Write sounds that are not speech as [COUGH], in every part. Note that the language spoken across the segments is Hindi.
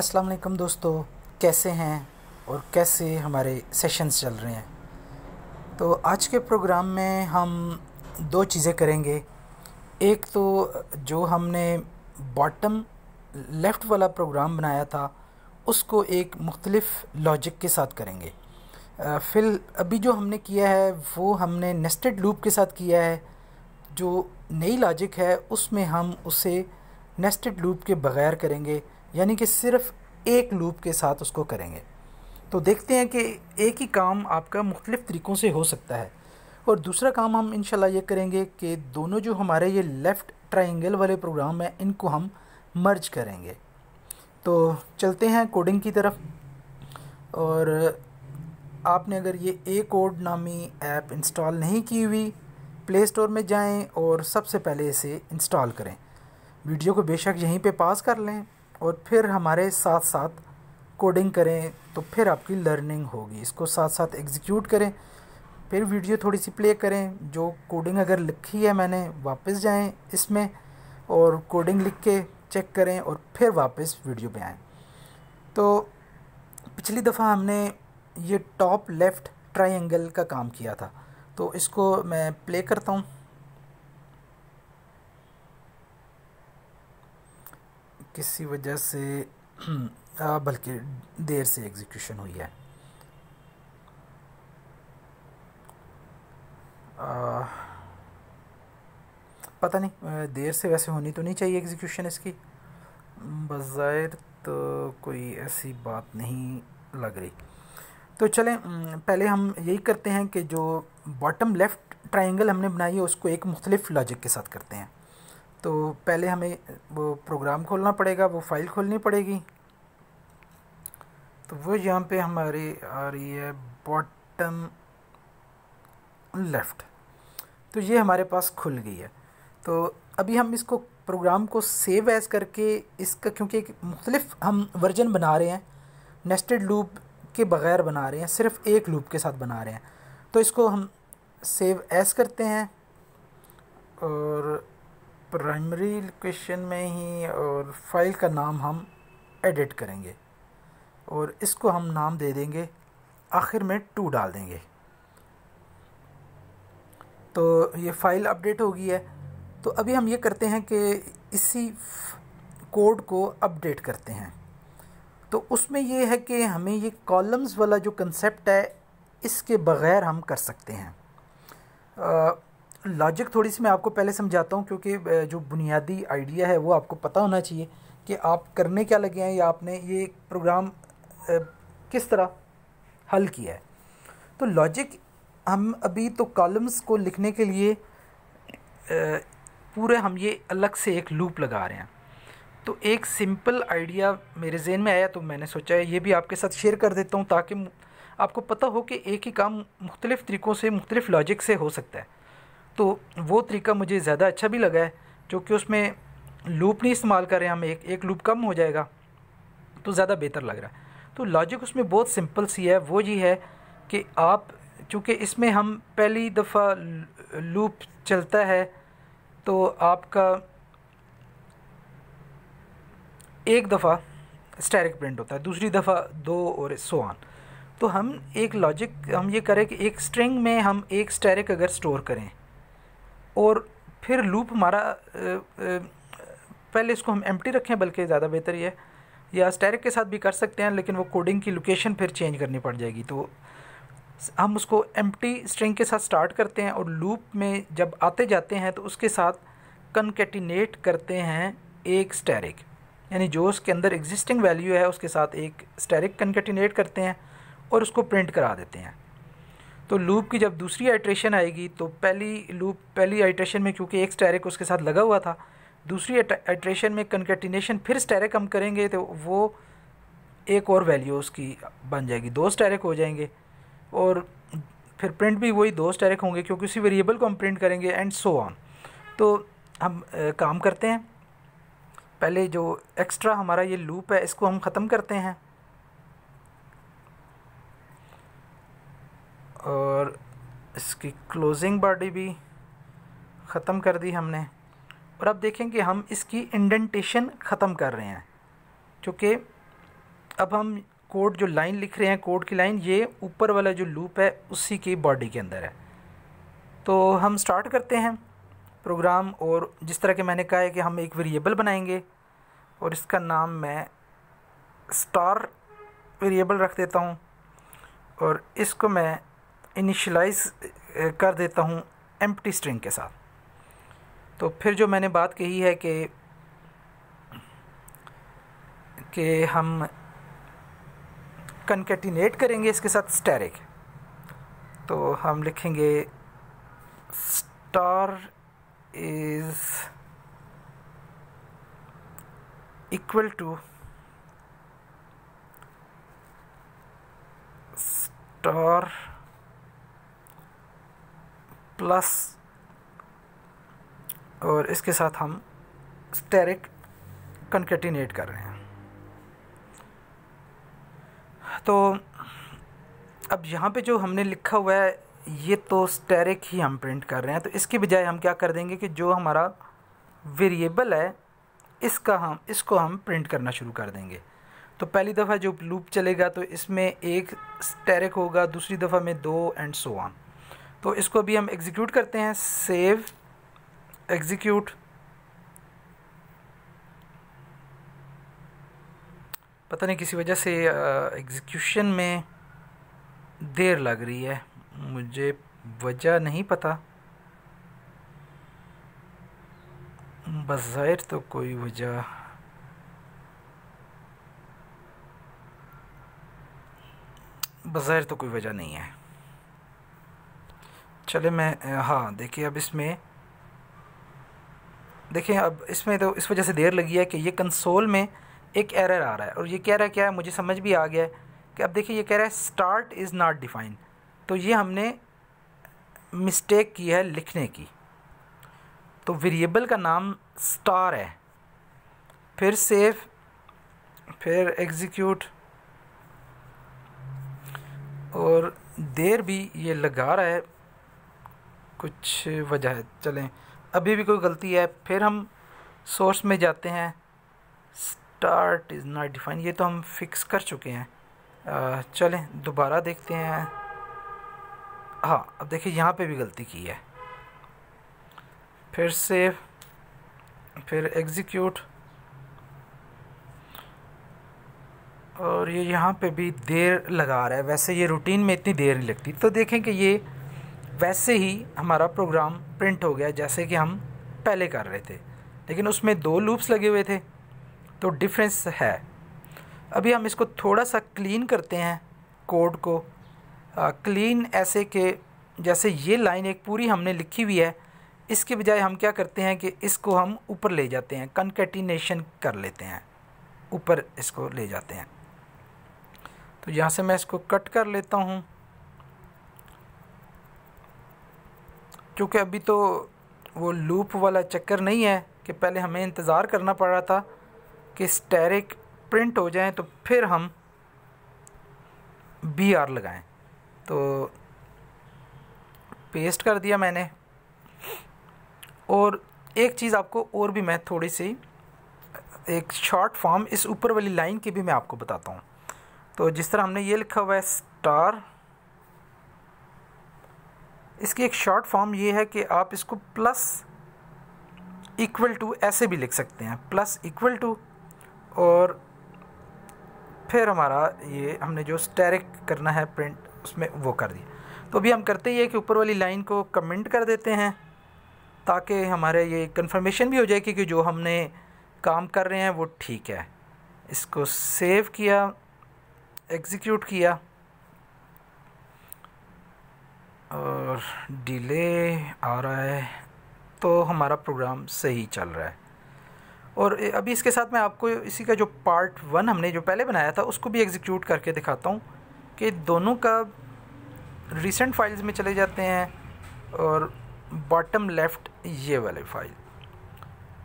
अस्सलाम वालेकुम दोस्तों कैसे हैं और कैसे हमारे सेशंस चल रहे हैं तो आज के प्रोग्राम में हम दो चीज़ें करेंगे एक तो जो हमने बॉटम लेफ़्ट वाला प्रोग्राम बनाया था उसको एक मुख्तलफ़ लॉजिक के साथ करेंगे फिल अभी जो हमने किया है वो हमने नेस्टेड लूप के साथ किया है जो नई लॉजिक है उसमें हम उसे नेस्टेड लूप के बग़ैर करेंगे यानी कि सिर्फ एक लूप के साथ उसको करेंगे तो देखते हैं कि एक ही काम आपका मुख्तलिफ़ तरीक़ों से हो सकता है और दूसरा काम हम इन ये करेंगे कि दोनों जो हमारे ये लेफ़्ट ट्राइंगल वाले प्रोग्राम हैं इनको हम मर्ज करेंगे तो चलते हैं कोडिंग की तरफ और आपने अगर ये ए कोड नामी ऐप इंस्टॉल नहीं की हुई प्ले स्टोर में जाएं और सबसे पहले इसे इंस्टॉल करें वीडियो को बेशक यहीं पे पास कर लें और फिर हमारे साथ साथ कोडिंग करें तो फिर आपकी लर्निंग होगी इसको साथ साथ एग्जीक्यूट करें फिर वीडियो थोड़ी सी प्ले करें जो कोडिंग अगर लिखी है मैंने वापस जाएं इसमें और कोडिंग लिख के चेक करें और फिर वापस वीडियो पे आएं तो पिछली दफ़ा हमने ये टॉप लेफ़्ट ट्राइंगल का काम किया था तो इसको मैं प्ले करता हूँ किसी वजह से [CLEARS THROAT] बल्कि देर से एग्जीक्यूशन हुई है आ, पता नहीं देर से वैसे होनी तो नहीं चाहिए एग्जीक्यूशन इसकी बज़ाहिर तो कोई ऐसी बात नहीं लग रही तो चलें पहले हम यही करते हैं कि जो बॉटम लेफ़्ट ट्राइंगल हमने बनाई है उसको एक मुख्तलिफ लॉजिक के साथ करते हैं तो पहले हमें वो प्रोग्राम खोलना पड़ेगा वो फाइल खोलनी पड़ेगी तो वो यहाँ पे हमारी आ रही है बॉटम लेफ़्ट तो ये हमारे पास खुल गई है तो अभी हम इसको प्रोग्राम को सेव एज़ करके इसका क्योंकि एक मुख्तलिफ हम वर्जन बना रहे हैं नेस्टेड लूप के बग़ैर बना रहे हैं सिर्फ एक लूप के साथ बना रहे हैं तो इसको हम सेव एज करते हैं और प्राइमरी लोकेशन में ही और फाइल का नाम हम एडिट करेंगे और इसको हम नाम दे देंगे आखिर में टू डाल देंगे तो ये फ़ाइल अपडेट हो गई है तो अभी हम ये करते हैं कि इसी कोड को अपडेट करते हैं तो उसमें ये है कि हमें ये कॉलम्स वाला जो कंसेप्ट है इसके बग़ैर हम कर सकते हैं आ, लॉजिक थोड़ी सी मैं आपको पहले समझाता हूँ क्योंकि जो बुनियादी आइडिया है वो आपको पता होना चाहिए कि आप करने क्या लगे हैं या आपने ये प्रोग्राम किस तरह हल किया है तो लॉजिक हम अभी तो कॉलम्स को लिखने के लिए पूरे हम ये अलग से एक लूप लगा रहे हैं तो एक सिंपल आइडिया मेरे जहन में आया तो मैंने सोचा ये भी आपके साथ शेयर कर देता हूँ ताकि आपको पता हो कि एक ही काम मुख्तलिफ़ तरीक़ों से मुख्तलिफ़ लॉजिक से हो सकता है तो वो तरीका मुझे ज़्यादा अच्छा भी लगा है क्योंकि उसमें लूप नहीं इस्तेमाल कर रहे हम एक एक लूप कम हो जाएगा तो ज़्यादा बेहतर लग रहा है तो लॉजिक उसमें बहुत सिंपल सी है वो ये है कि आप चूँकि इसमें हम पहली दफ़ा लूप चलता है तो आपका एक दफ़ा स्टैरिक प्रिंट होता है दूसरी दफ़ा दो और सो आन तो हम एक लॉजिक हम ये करें कि एक स्ट्रिंग में हम एक स्टैरिक अगर स्टोर करें और फिर लूप हमारा पहले इसको हम एम रखें बल्कि ज़्यादा बेहतर ही है या स्टेरिक के साथ भी कर सकते हैं लेकिन वो कोडिंग की लोकेशन फिर चेंज करनी पड़ जाएगी तो हम उसको एम स्ट्रिंग के साथ स्टार्ट करते हैं और लूप में जब आते जाते हैं तो उसके साथ कनकेटिनेट करते हैं एक स्टेरिक यानी जो उसके अंदर एग्जिस्टिंग वैल्यू है उसके साथ एक स्टेरिक कनकेटिनेट करते हैं और उसको प्रिंट करा देते हैं तो लूप की जब दूसरी आइट्रेशन आएगी तो पहली लूप पहली आइट्रेशन में क्योंकि एक स्टेरिक उसके साथ लगा हुआ था दूसरी आइट्रेशन में कंकटिनेशन फिर स्टेरिक हम करेंगे तो वो एक और वैल्यू उसकी बन जाएगी दो स्टेरिक हो जाएंगे और फिर प्रिंट भी वही दो स्टेरिक होंगे क्योंकि उसी वेरिएबल को हम प्रिंट करेंगे एंड सो ऑन तो हम आ, काम करते हैं पहले जो एक्स्ट्रा हमारा ये लूप है इसको हम ख़त्म करते हैं और इसकी क्लोजिंग बॉडी भी ख़त्म कर दी हमने और अब देखें कि हम इसकी इंडेंटेशन ख़त्म कर रहे हैं क्योंकि अब हम कोड जो लाइन लिख रहे हैं कोड की लाइन ये ऊपर वाला जो लूप है उसी की बॉडी के अंदर है तो हम स्टार्ट करते हैं प्रोग्राम और जिस तरह के मैंने कहा है कि हम एक वेरिएबल बनाएंगे और इसका नाम मैं स्टार वेरिएबल रख देता हूँ और इसको मैं इनिशलाइज eh, कर देता हूँ एम्प्टी स्ट्रिंग के साथ तो फिर जो मैंने बात कही है कि कि हम कनकेटिनेट करेंगे इसके साथ स्टेरिक तो हम लिखेंगे star is equal to star plus और इसके साथ हम स्टेरिक कंकटिनेट कर रहे हैं तो अब यहाँ पे जो हमने लिखा हुआ है ये तो स्टेरिक ही हम प्रिंट कर रहे हैं तो इसके बजाय हम क्या कर देंगे कि जो हमारा वेरिएबल है इसका हम इसको हम प्रिंट करना शुरू कर देंगे तो पहली दफ़ा जो लूप चलेगा तो इसमें एक स्टेरिक होगा दूसरी दफ़ा में दो एंड सो ऑन तो इसको भी हम एग्जीक्यूट करते हैं सेव एग्जीक्यूट पता नहीं किसी वजह से एग्जीक्यूशन में देर लग रही है मुझे वजह नहीं पता बज़ाहिर तो कोई वजह बज़ाहिर तो कोई वजह नहीं है चले मैं हाँ देखिए अब इसमें देखिए अब इसमें तो इस वजह से देर लगी है कि ये कंसोल में एक एरर आ रहा है और ये कह रहा है क्या है मुझे समझ भी आ गया है कि अब देखिए ये कह रहा है स्टार्ट इज़ नॉट डिफाइन तो ये हमने मिस्टेक की है लिखने की तो वेरिएबल का नाम स्टार है फिर सेफ फिर एग्जीक्यूट और देर भी ये लगा रहा है कुछ वजह है चलें अभी भी कोई गलती है फिर हम सोर्स में जाते हैं स्टार्ट इज़ नॉट डिफाइन ये तो हम फिक्स कर चुके हैं चलें दोबारा देखते हैं हाँ अब देखिए यहाँ पे भी गलती की है फिर से फिर एग्जीक्यूट और ये यहाँ पे भी देर लगा रहा है वैसे ये रूटीन में इतनी देर नहीं लगती तो देखें कि ये वैसे ही हमारा प्रोग्राम प्रिंट हो गया जैसे कि हम पहले कर रहे थे लेकिन उसमें दो लूप्स लगे हुए थे तो डिफरेंस है अभी हम इसको थोड़ा सा क्लीन करते हैं कोड को आ, क्लीन ऐसे के जैसे ये लाइन एक पूरी हमने लिखी हुई है इसके बजाय हम क्या करते हैं कि इसको हम ऊपर ले जाते हैं कनकेटिनेशन कर लेते हैं ऊपर इसको ले जाते हैं तो यहाँ से मैं इसको कट कर लेता हूँ क्योंकि अभी तो वो लूप वाला चक्कर नहीं है कि पहले हमें इंतज़ार करना पड़ रहा था कि स्टेरिक प्रिंट हो जाए तो फिर हम बी आर लगाएँ तो पेस्ट कर दिया मैंने और एक चीज़ आपको और भी मैं थोड़ी सी एक शॉर्ट फॉर्म इस ऊपर वाली लाइन की भी मैं आपको बताता हूँ तो जिस तरह हमने ये लिखा हुआ है स्टार इसकी एक शॉर्ट फॉर्म ये है कि आप इसको प्लस इक्वल टू ऐसे भी लिख सकते हैं प्लस इक्वल टू और फिर हमारा ये हमने जो स्टेरिक करना है प्रिंट उसमें वो कर दिया तो अभी हम करते ये कि ऊपर वाली लाइन को कमेंट कर देते हैं ताकि हमारे ये कंफर्मेशन भी हो जाए कि जो हमने काम कर रहे हैं वो ठीक है इसको सेव किया एग्जीक्यूट किया और डिले आ रहा है तो हमारा प्रोग्राम सही चल रहा है और अभी इसके साथ मैं आपको इसी का जो पार्ट वन हमने जो पहले बनाया था उसको भी एग्जीक्यूट करके दिखाता हूँ कि दोनों का रिसेंट फाइल्स में चले जाते हैं और बॉटम लेफ़्ट ये वाले फाइल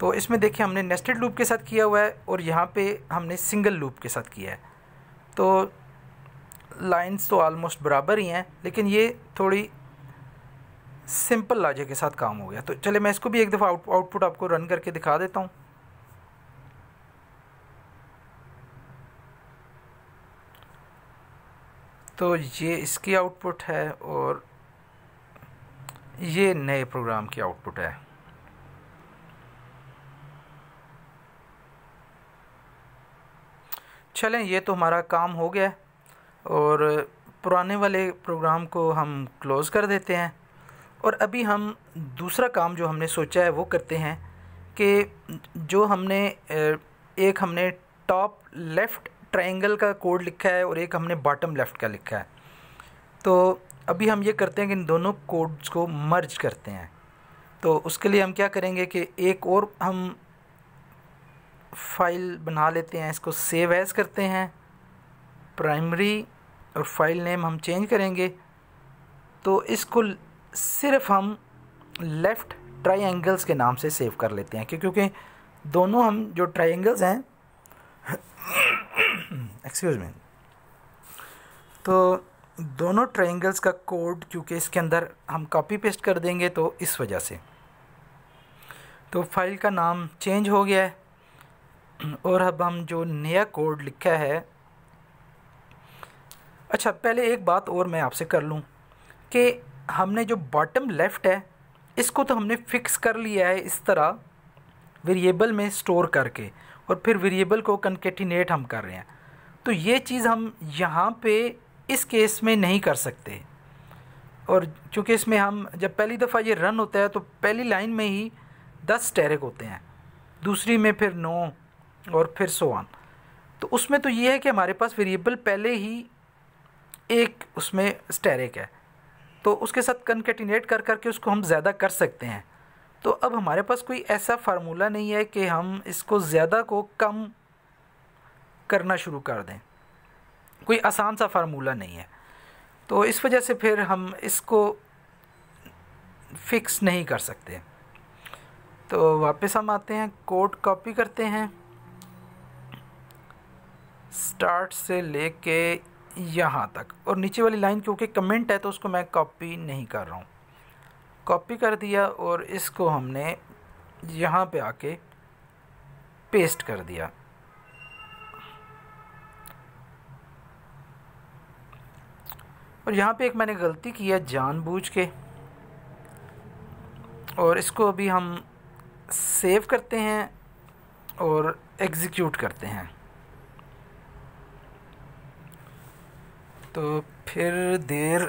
तो इसमें देखिए हमने नेस्टेड लूप के साथ किया हुआ है और यहाँ पे हमने सिंगल लूप के साथ किया है तो लाइंस तो आलमोस्ट बराबर ही हैं लेकिन ये थोड़ी सिंपल लॉजिक के साथ काम हो गया तो चले मैं इसको भी एक दफ़ा आउट, आउटपुट आपको रन करके दिखा देता हूँ तो ये इसकी आउटपुट है और ये नए प्रोग्राम की आउटपुट है चलें ये तो हमारा काम हो गया और पुराने वाले प्रोग्राम को हम क्लोज़ कर देते हैं और अभी हम दूसरा काम जो हमने सोचा है वो करते हैं कि जो हमने एक हमने टॉप लेफ़्ट ट्रायंगल का कोड लिखा है और एक हमने बॉटम लेफ़्ट का लिखा है तो अभी हम ये करते हैं कि इन दोनों कोड्स को मर्ज करते हैं तो उसके लिए हम क्या करेंगे कि एक और हम फाइल बना लेते हैं इसको सेव एज़ करते हैं प्राइमरी और फाइल नेम हम चेंज करेंगे तो इसको सिर्फ हम लेफ़्ट ट्राइंगल्स के नाम से सेव कर लेते हैं क्योंकि दोनों हम जो ट्राइंगल्स हैं एक्सक्यूज़ मी तो दोनों ट्राइंगल्स का कोड क्योंकि इसके अंदर हम कॉपी पेस्ट कर देंगे तो इस वजह से तो फाइल का नाम चेंज हो गया है और अब हम जो नया कोड लिखा है अच्छा पहले एक बात और मैं आपसे कर लूँ कि हमने जो बॉटम लेफ़्ट है इसको तो हमने फ़िक्स कर लिया है इस तरह वेरिएबल में स्टोर करके और फिर वेरिएबल को कनकेटिनेट हम कर रहे हैं तो ये चीज़ हम यहाँ पे इस केस में नहीं कर सकते और चूँकि इसमें हम जब पहली दफ़ा ये रन होता है तो पहली लाइन में ही दस टैरक होते हैं दूसरी में फिर नौ और फिर सो ऑन तो उसमें तो ये है कि हमारे पास वेरिएबल पहले ही एक उसमें स्टेरिक है तो उसके साथ कनकेटिनेट कर करके उसको हम ज़्यादा कर सकते हैं तो अब हमारे पास कोई ऐसा फार्मूला नहीं है कि हम इसको ज़्यादा को कम करना शुरू कर दें कोई आसान सा फार्मूला नहीं है तो इस वजह से फिर हम इसको फिक्स नहीं कर सकते तो वापस हम आते हैं कोड कॉपी करते हैं स्टार्ट से लेके यहाँ तक और नीचे वाली लाइन क्योंकि कमेंट है तो उसको मैं कॉपी नहीं कर रहा हूँ कॉपी कर दिया और इसको हमने यहाँ पे आके पेस्ट कर दिया और यहाँ पे एक मैंने गलती की है जानबूझ के और इसको अभी हम सेव करते हैं और एग्जीक्यूट करते हैं तो फिर देर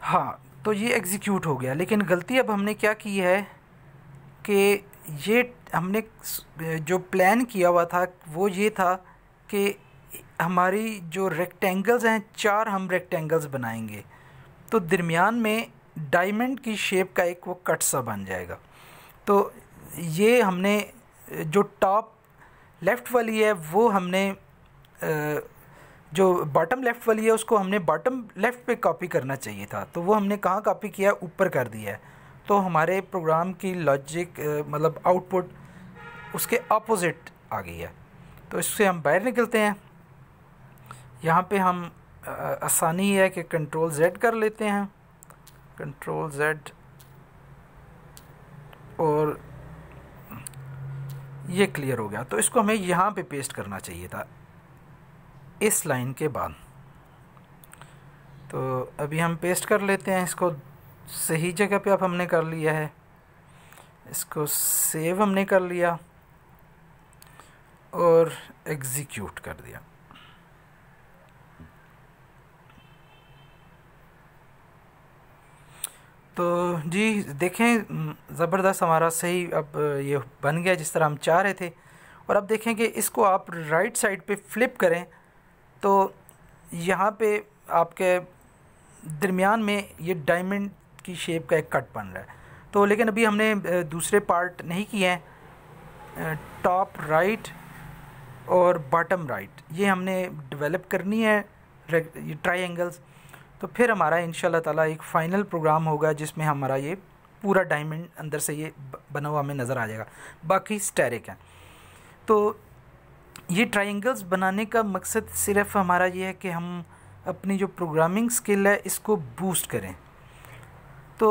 हाँ तो ये एग्जीक्यूट हो गया लेकिन गलती अब हमने क्या की है कि ये हमने जो प्लान किया हुआ था वो ये था कि हमारी जो रेक्टेंगल्स हैं चार हम रेक्टेंगल्स बनाएंगे तो दरमियान में डायमंड की शेप का एक वो कट सा बन जाएगा तो ये हमने जो टॉप लेफ़्ट वाली है वो हमने जो बॉटम लेफ़्ट वाली है उसको हमने बॉटम लेफ़्ट पे कॉपी करना चाहिए था तो वो हमने कहाँ कॉपी किया ऊपर कर दिया है तो हमारे प्रोग्राम की लॉजिक मतलब आउटपुट उसके अपोज़िट आ गई है तो इससे हम बाहर निकलते हैं यहाँ पे हम आसानी है कि कंट्रोल जेड कर लेते हैं कंट्रोल जेड और ये क्लियर हो गया तो इसको हमें यहाँ पे पेस्ट करना चाहिए था इस लाइन के बाद तो अभी हम पेस्ट कर लेते हैं इसको सही जगह पे अब हमने कर लिया है इसको सेव हमने कर लिया और एग्जीक्यूट कर दिया तो जी देखें ज़बरदस्त हमारा सही अब ये बन गया जिस तरह हम चाह रहे थे और अब देखें कि इसको आप राइट साइड पे फ्लिप करें तो यहाँ पे आपके दरमियान में ये डायमंड की शेप का एक कट बन रहा है तो लेकिन अभी हमने दूसरे पार्ट नहीं किए हैं टॉप राइट और बॉटम राइट ये हमने डेवलप करनी है ये ट्राइंगल्स तो फिर हमारा इन ताला एक फ़ाइनल प्रोग्राम होगा जिसमें हमारा ये पूरा डायमंड अंदर से ये बना हुआ हमें नज़र आ जाएगा बाकी स्टेरिक है तो ये ट्राइंगल्स बनाने का मकसद सिर्फ हमारा ये है कि हम अपनी जो प्रोग्रामिंग स्किल है इसको बूस्ट करें तो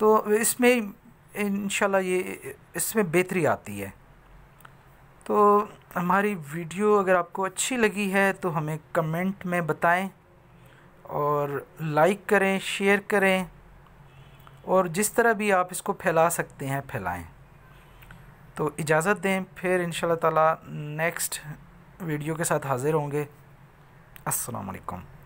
तो इसमें इन ये इसमें बेहतरी आती है तो हमारी वीडियो अगर आपको अच्छी लगी है तो हमें कमेंट में बताएं और लाइक करें शेयर करें और जिस तरह भी आप इसको फैला सकते हैं फैलाएं तो इजाज़त दें फिर इन ताला नेक्स्ट वीडियो के साथ हाज़िर होंगे अस्सलाम वालेकुम